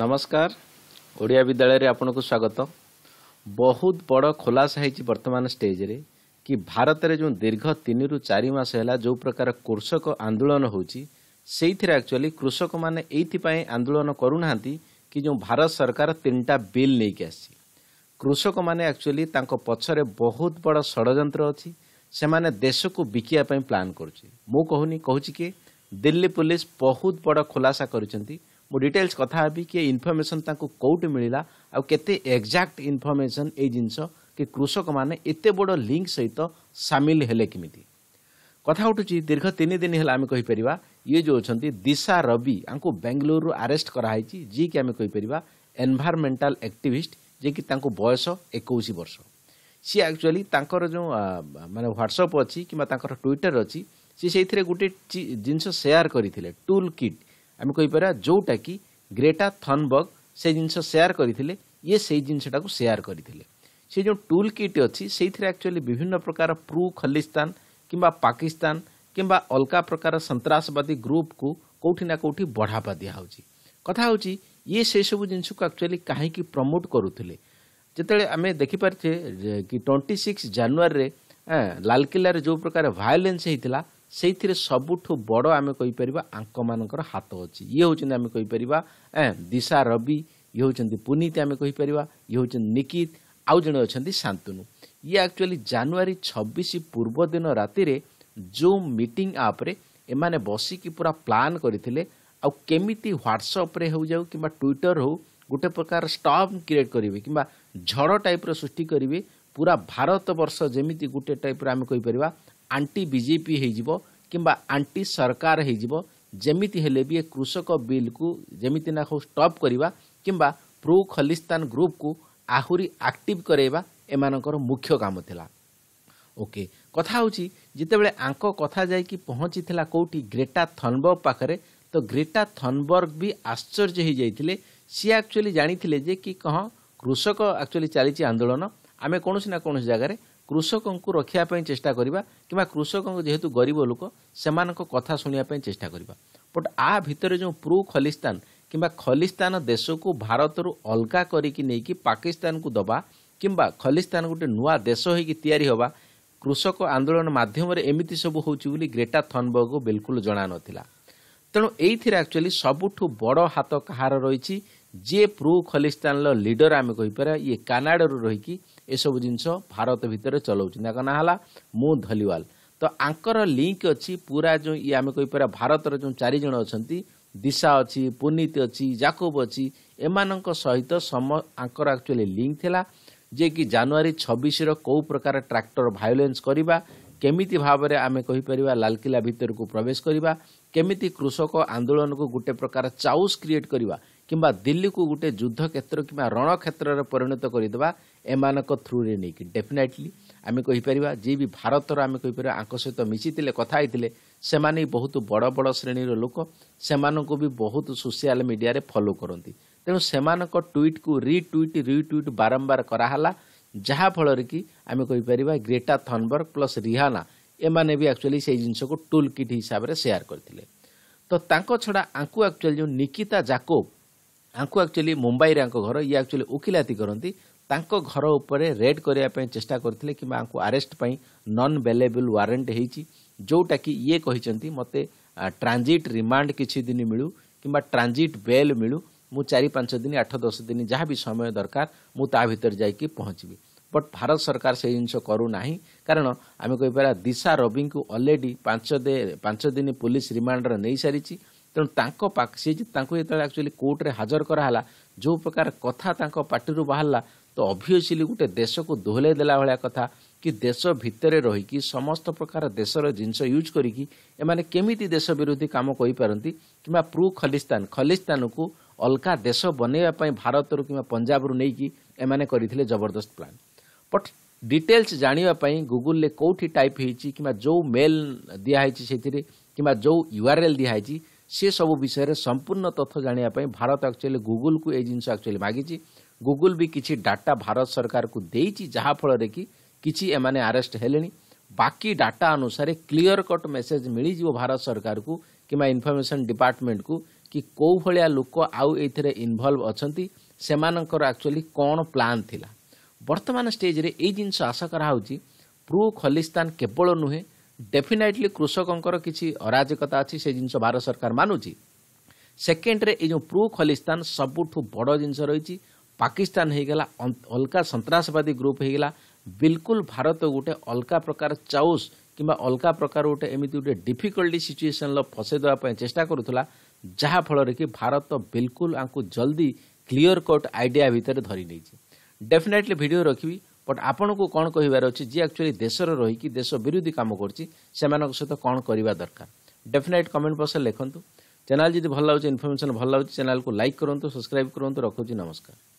ନମସ୍କାର ଓଡ଼ିଆ ବିଦ୍ୟାଳୟରେ ଆପଣଙ୍କୁ ସ୍ୱାଗତ ବହୁତ ବଡ଼ ଖୋଲାସ ହେଇଛି ବର୍ତ୍ତମାନ ଷ୍ଟେଜ୍ରେ କି ଭାରତରେ ଯେଉଁ ଦୀର୍ଘ ତିନିରୁ ଚାରି ମାସ ହେଲା ଯେଉଁ ପ୍ରକାର କୃଷକ ଆନ୍ଦୋଳନ ହେଉଛି ସେଇଥିରେ ଆକ୍ଚୁଆଲି କୃଷକମାନେ ଏଇଥିପାଇଁ ଆନ୍ଦୋଳନ କରୁନାହାନ୍ତି କି ଯେଉଁ ଭାରତ ସରକାର ତିନିଟା ବିଲ୍ ନେଇକି ଆସିଛି କୃଷକମାନେ ଆକ୍ଚୁଆଲି ତାଙ୍କ ପଛରେ ବହୁତ ବଡ଼ ଷଡ଼ଯନ୍ତ୍ର ଅଛି ସେମାନେ ଦେଶକୁ ବିକିବା ପାଇଁ ପ୍ଲାନ୍ କରୁଛି ମୁଁ କହୁନି କହୁଛି କି ଦିଲ୍ଲୀ ପୋଲିସ ବହୁତ ବଡ଼ ଖୁଲାସା କରିଛନ୍ତି ମୁଁ ଡିଟେଲ୍ସ କଥା ହେବି କି ଇନଫର୍ମେସନ୍ ତାଙ୍କୁ କେଉଁଠି ମିଳିଲା ଆଉ କେତେ ଏକ୍ଜାକ୍ଟ ଇନଫର୍ମେସନ୍ ଏଇ ଜିନିଷ କି କୃଷକମାନେ ଏତେ ବଡ଼ ଲିଙ୍କ ସହିତ ସାମିଲ ହେଲେ କେମିତି କଥା ଉଠୁଛି ଦୀର୍ଘ ତିନି ଦିନ ହେଲା ଆମେ କହିପାରିବା ଇଏ ଯେଉଁ ଅଛନ୍ତି ଦିଶା ରବି ଆଙ୍କୁ ବେଙ୍ଗଲୁରୁରୁ ଆରେଷ୍ଟ କରାହେଇଛି ଯିଏକି ଆମେ କହିପାରିବା ଏନ୍ଭାରମେଣ୍ଟାଲ ଆକ୍ଟିଭିଷ୍ଟ ଯିଏକି ତାଙ୍କୁ ବୟସ ଏକୋଇଶ ବର୍ଷ ସିଏ ଆକ୍ଚୁଆଲି ତାଙ୍କର ଯେଉଁ ମାନେ ହ୍ୱାଟ୍ସଅପ୍ ଅଛି କିମ୍ବା ତାଙ୍କର ଟ୍ୱିଟର ଅଛି ସିଏ ସେଇଥିରେ ଗୋଟିଏ ଜିନିଷ ସେୟାର କରିଥିଲେ ଟୁଲ୍ କିଟ୍ आम कहींपर जोटा कि ग्रेटा थनबर्ग से जिन सेयार करते ये से जिनटा को सेयार करते से जो टूल किट अच्छी से आकचुअली विभिन्न प्रकार प्रु खलिस्तान कि पाकिस्तान कि अलका प्रकार सन्सवादी ग्रुप को कौटिना कौटि बढ़ावा दिया कथा हूँ ये से सब जिन आकचुअली कहीं प्रमोट करुले जिते आम देखिपारे कि ट्वेंटी सिक्स जानुरी लालकिल जो प्रकार भायोलेन्स होता ସେଇଥିରେ ସବୁଠୁ ବଡ଼ ଆମେ କହିପାରିବା ଆଙ୍କମାନଙ୍କର ହାତ ଅଛି ଇଏ ହେଉଛନ୍ତି ଆମେ କହିପାରିବା ଏ ଦିଶା ରବି ଇଏ ହେଉଛନ୍ତି ପୁନିତ ଆମେ କହିପାରିବା ଇଏ ହେଉଛନ୍ତି ନିକିତ ଆଉ ଜଣେ ଅଛନ୍ତି ଶାନ୍ତନୁ ଇଏ ଆକ୍ଚୁଆଲି ଜାନୁଆରୀ ଛବିଶ ପୂର୍ବ ଦିନ ରାତିରେ ଯେଉଁ ମିଟିଂ ଆପ୍ରେ ଏମାନେ ବସିକି ପୁରା ପ୍ଲାନ୍ କରିଥିଲେ ଆଉ କେମିତି ହ୍ୱାଟ୍ସଅପ୍ରେ ହେଉଯାଉ କିମ୍ବା ଟ୍ୱିଟର ହେଉ ଗୋଟେ ପ୍ରକାର ଷ୍ଟମ୍ କ୍ରିଏଟ୍ କରିବେ କିମ୍ବା ଝଡ଼ ଟାଇପ୍ର ସୃଷ୍ଟି କରିବେ ପୁରା ଭାରତ ବର୍ଷ ଯେମିତି ଗୋଟେ ଟାଇପ୍ର ଆମେ କହିପାରିବା ଆଣ୍ଟି ବିଜେପି ହୋଇଯିବ କିମ୍ବା ଆଣ୍ଟି ସରକାର ହୋଇଯିବ ଯେମିତି ହେଲେ ବି ଏ କୃଷକ ବିଲ୍କୁ ଯେମିତି ନା ହେଉ ଷ୍ଟପ୍ କରିବା କିମ୍ବା ପ୍ରୁ ଖଲିସ୍ତାନ ଗ୍ରୁପ୍କୁ ଆହୁରି ଆକ୍ଟିଭ୍ କରାଇବା ଏମାନଙ୍କର ମୁଖ୍ୟ କାମ ଥିଲା ଓକେ କଥା ହେଉଛି ଯେତେବେଳେ ଆଙ୍କ କଥା ଯାଇକି ପହଞ୍ଚିଥିଲା କେଉଁଠି ଗ୍ରେଟା ଥନବର୍ଗ ପାଖରେ ତ ଗ୍ରେଟା ଥନବର୍ଗ ବି ଆଶ୍ଚର୍ଯ୍ୟ ହୋଇଯାଇଥିଲେ ସିଏ ଆକ୍ଚୁଆଲି ଜାଣିଥିଲେ ଯେ କି କହ କୃଷକ ଆକ୍ଚୁଆଲି ଚାଲିଛି ଆନ୍ଦୋଳନ ଆମେ କୌଣସି ନା କୌଣସି ଜାଗାରେ କୃଷକଙ୍କୁ ରଖିବା ପାଇଁ ଚେଷ୍ଟା କରିବା କିମ୍ବା କୃଷକଙ୍କ ଯେହେତୁ ଗରିବ ଲୋକ ସେମାନଙ୍କ କଥା ଶୁଣିବା ପାଇଁ ଚେଷ୍ଟା କରିବା ବଟ୍ ଆ ଭିତରେ ଯେଉଁ ପ୍ରୁ ଖଲିସ୍ତାନ କିମ୍ବା ଖଲିସ୍ତାନ ଦେଶକୁ ଭାରତରୁ ଅଲଗା କରିକି ନେଇକି ପାକିସ୍ତାନକୁ ଦେବା କିମ୍ବା ଖଲିସ୍ତାନ ଗୋଟେ ନୂଆ ଦେଶ ହୋଇକି ତିଆରି ହେବା କୃଷକ ଆନ୍ଦୋଳନ ମାଧ୍ୟମରେ ଏମିତି ସବୁ ହେଉଛି ବୋଲି ଗ୍ରେଟା ଥନବର୍ଗକୁ ବିଲକୁଲ ଜଣାନଥିଲା ତେଣୁ ଏଇଥିରେ ଆକ୍ଚୁଆଲି ସବୁଠୁ ବଡ଼ ହାତ କାହାର ରହିଛି ଯିଏ ପ୍ରୁ ଖଲିସ୍ତାନର ଲିଡର ଆମେ କହିପାରିବା ଇଏ କାନାଡ଼ାରୁ ରହିକି ଏସବୁ ଜିନିଷ ଭାରତ ଭିତରେ ଚଲାଉଛି ତାଙ୍କ ନାଁ ହେଲା ମୁଁ ଧଲିୱାଲ ତ ଆଙ୍କର ଲିଙ୍କ ଅଛି ପୁରା ଯେଉଁ ଇଏ ଆମେ କହିପାରିବା ଭାରତର ଯେଉଁ ଚାରିଜଣ ଅଛନ୍ତି ଦିଶା ଅଛି ପୁନିତ ଅଛି ଜାକୁବ ଅଛି ଏମାନଙ୍କ ସହିତ ଆଙ୍କର ଆକ୍ଚୁଆଲି ଲିଙ୍କ ଥିଲା ଯିଏକି ଜାନୁଆରୀ ଛବିଶର କେଉଁ ପ୍ରକାର ଟ୍ରାକ୍ଟର ଭାଇଲେନ୍ସ କରିବା କେମିତି ଭାବରେ ଆମେ କହିପାରିବା ଲାଲକିଲା ଭିତରକୁ ପ୍ରବେଶ କରିବା କେମିତି କୃଷକ ଆନ୍ଦୋଳନକୁ ଗୋଟେ ପ୍ରକାର ଚାଉସ୍ କ୍ରିଏଟ୍ କରିବା କିମ୍ବା ଦିଲ୍ଲୀକୁ ଗୋଟେ ଯୁଦ୍ଧ କ୍ଷେତ୍ର କିମ୍ବା ରଣ କ୍ଷେତ୍ରରେ ପରିଣତ କରିଦେବା ଏମାନଙ୍କ ଥ୍ରୁରେ ନେଇକି ଡେଫିନାଇଟଲି ଆମେ କହିପାରିବା ଯିଏ ବି ଭାରତର ଆମେ କହିପାରିବା ଆଙ୍କ ସହିତ ମିଶିଥିଲେ କଥା ହେଇଥିଲେ ସେମାନେ ବହୁତ ବଡ଼ ବଡ଼ ଶ୍ରେଣୀର ଲୋକ ସେମାନଙ୍କୁ ବି ବହୁତ ସୋସିଆଲ ମିଡ଼ିଆରେ ଫଲୋ କରନ୍ତି ତେଣୁ ସେମାନଙ୍କ ଟ୍ୱିଟ୍କୁ ରିଟ୍ୱିଟ୍ ରିଟ୍ୱିଟ୍ ବାରମ୍ବାର କରାହେଲା ଯାହାଫଳରେ କି ଆମେ କହିପାରିବା ଗ୍ରେଟା ଥନବର୍ଗ ପ୍ଲସ୍ ରିହାନା ଏମାନେ ବି ଆକ୍ଚୁଆଲି ସେଇ ଜିନିଷକୁ ଟୁଲ୍ କିଟ୍ ହିସାବରେ ସେୟାର କରିଥିଲେ ତ ତାଙ୍କ ଛଡ଼ା ଆଙ୍କୁ ଆକ୍ଚୁଆଲି ଯେଉଁ ନିକିତା ଜାକୋବ ଆଙ୍କୁ ଆକ୍ଚୁଆଲି ମୁମ୍ବାଇରେ ଆଙ୍କ ଘର ଇଏ ଆକ୍ଚୁଆଲି ଓକିଲାତି କରନ୍ତି ତାଙ୍କ ଘର ଉପରେ ରେଡ୍ କରିବା ପାଇଁ ଚେଷ୍ଟା କରିଥିଲେ କିମ୍ବା ଆଙ୍କୁ ଆରେଷ୍ଟ ପାଇଁ ନନ୍ ବେଲେବୁଲ୍ ୱାରେଣ୍ଟ ହେଇଛି ଯେଉଁଟାକି ଇଏ କହିଛନ୍ତି ମୋତେ ଟ୍ରାଞ୍ଜିଟ୍ ରିମାଣ୍ଡ କିଛି ଦିନ ମିଳୁ କିମ୍ବା ଟ୍ରାଞ୍ଜିଟ୍ ବେଲ୍ ମିଳୁ ମୁଁ ଚାରି ପାଞ୍ଚ ଦିନ ଆଠ ଦଶ ଦିନ ଯାହା ବି ସମୟ ଦରକାର ମୁଁ ତା ଭିତରେ ଯାଇକି ପହଞ୍ଚିବି ବଟ୍ ଭାରତ ସରକାର ସେଇ ଜିନିଷ କରୁନାହିଁ କାରଣ ଆମେ କହିପାରିବା ଦିଶା ରବିଙ୍କୁ ଅଲରେଡ଼ି ପାଞ୍ଚ ପାଞ୍ଚ ଦିନ ପୋଲିସ ରିମାଣ୍ଡର ନେଇସାରିଛି ତେଣୁ ତାଙ୍କ ପାଖ ସେ ଯେ ତାଙ୍କୁ ଯେତେବେଳେ ଆକ୍ଚୁଆଲି କୋର୍ଟରେ ହାଜର କରାହେଲା ଯେଉଁ ପ୍ରକାର କଥା ତାଙ୍କ ପାଟିରୁ ବାହାରିଲା ତ ଅଭିଅସ୍ଲି ଗୋଟେ ଦେଶକୁ ଦୋହଲେଇ ଦେଲା ଭଳିଆ କଥା କି ଦେଶ ଭିତରେ ରହିକି ସମସ୍ତ ପ୍ରକାର ଦେଶର ଜିନିଷ ୟୁଜ୍ କରିକି ଏମାନେ କେମିତି ଦେଶ ବିରୋଧୀ କାମ କରିପାରନ୍ତି କିମ୍ବା ପ୍ରୁ ଖଲିସ୍ତାନ ଖଲିସ୍ତାନକୁ ଅଲଗା ଦେଶ ବନେଇବା ପାଇଁ ଭାରତରୁ କିମ୍ବା ପଞ୍ଜାବରୁ ନେଇକି ଏମାନେ କରିଥିଲେ ଜବରଦସ୍ତ ପ୍ଲାନ୍ ବଟ୍ ଡିଟେଲ୍ସ ଜାଣିବା ପାଇଁ ଗୁଗୁଲରେ କେଉଁଠି ଟାଇପ୍ ହେଇଛି କିମ୍ବା ଯେଉଁ ମେଲ୍ ଦିଆହେଇଛି ସେଥିରେ କିମ୍ବା ଯେଉଁ ୟୁଆର୍ଏଲ୍ ଦିଆହେଇଛି ସେ ସବୁ ବିଷୟରେ ସମ୍ପୂର୍ଣ୍ଣ ତଥ୍ୟ ଜାଣିବା ପାଇଁ ଭାରତ ଆକ୍ଚୁଆଲି ଗୁଗୁଲ୍କୁ ଏଇ ଜିନିଷ ଆକ୍ଚୁଆଲି ମାଗିଛି ଗୁଗୁଲ୍ ବି କିଛି ଡାଟା ଭାରତ ସରକାରକୁ ଦେଇଛି ଯାହାଫଳରେ କି କିଛି ଏମାନେ ଆରେଷ୍ଟ ହେଲେଣି ବାକି ଡାଟା ଅନୁସାରେ କ୍ଲିଅର କଟ୍ ମେସେଜ୍ ମିଳିଯିବ ଭାରତ ସରକାରକୁ କିମ୍ବା ଇନଫର୍ମେସନ୍ ଡିପାର୍ଟମେଣ୍ଟକୁ କି କେଉଁ ଭଳିଆ ଲୋକ ଆଉ ଏଇଥିରେ ଇନଭଲ୍ଭ ଅଛନ୍ତି ସେମାନଙ୍କର ଆକ୍ଚୁଆଲି କ'ଣ ପ୍ଲାନ୍ ଥିଲା ବର୍ତ୍ତମାନ ଷ୍ଟେଜ୍ରେ ଏଇ ଜିନିଷ ଆଶା କରାହେଉଛି ପ୍ରୁ ଖଲିସ୍ତାନ କେବଳ ନୁହେଁ ଡେଫିନେଟଲି କୃଷକଙ୍କର କିଛି ଅରାଜକତା ଅଛି ସେ ଜିନିଷ ଭାରତ ସରକାର ମାନୁଛି ସେକେଣ୍ଡରେ ଏଇ ଯେଉଁ ପ୍ରୁ ଖଲିସ୍ତାନ ସବୁଠୁ ବଡ଼ ଜିନିଷ ରହିଛି ପାକିସ୍ତାନ ହୋଇଗଲା ଅଲଗା ସନ୍ତାସବାଦୀ ଗ୍ରୁପ୍ ହେଇଗଲା ବିଲକୁଲ ଭାରତ ଗୋଟେ ଅଲଗା ପ୍ରକାର ଚାଉସ୍ କିମ୍ବା ଅଲଗା ପ୍ରକାର ଗୋଟେ ଏମିତି ଗୋଟେ ଡିଫିକଲ୍ଟି ସିଚୁଏସନ୍ର ଫସେଇ ଦେବା ପାଇଁ ଚେଷ୍ଟା କରୁଥିଲା ଯାହାଫଳରେ କି ଭାରତ ବିଲକୁଲ ଆଙ୍କୁ ଜଲ୍ଦି କ୍ଲିୟର କଟ୍ ଆଇଡ଼ିଆ ଭିତରେ ଧରି ନେଇଛି ଡେଫିନେଟଲି ଭିଡ଼ିଓ ରଖିବି ବଟ୍ ଆପଣଙ୍କୁ କ'ଣ କହିବାର ଅଛି ଯିଏ ଆକ୍ଚୁଆଲି ଦେଶରେ ରହିକି ଦେଶ ବିରୋଧୀ କାମ କରୁଛି ସେମାନଙ୍କ ସହିତ କ'ଣ କରିବା ଦରକାର ଡେଫିନେଟ୍ କମେଣ୍ଟ ବକ୍ସରେ ଲେଖନ୍ତୁ ଚ୍ୟାନେଲ୍ ଯଦି ଭଲ ଲାଗୁଛି ଇନଫର୍ମେସନ୍ ଭଲ ଲାଗୁଛି ଚ୍ୟାନେଲ୍କୁ ଲାଇକ୍ କରନ୍ତୁ ସବସ୍କ୍ରାଇବ୍ କରନ୍ତୁ ରଖୁଛି ନମସ୍କାର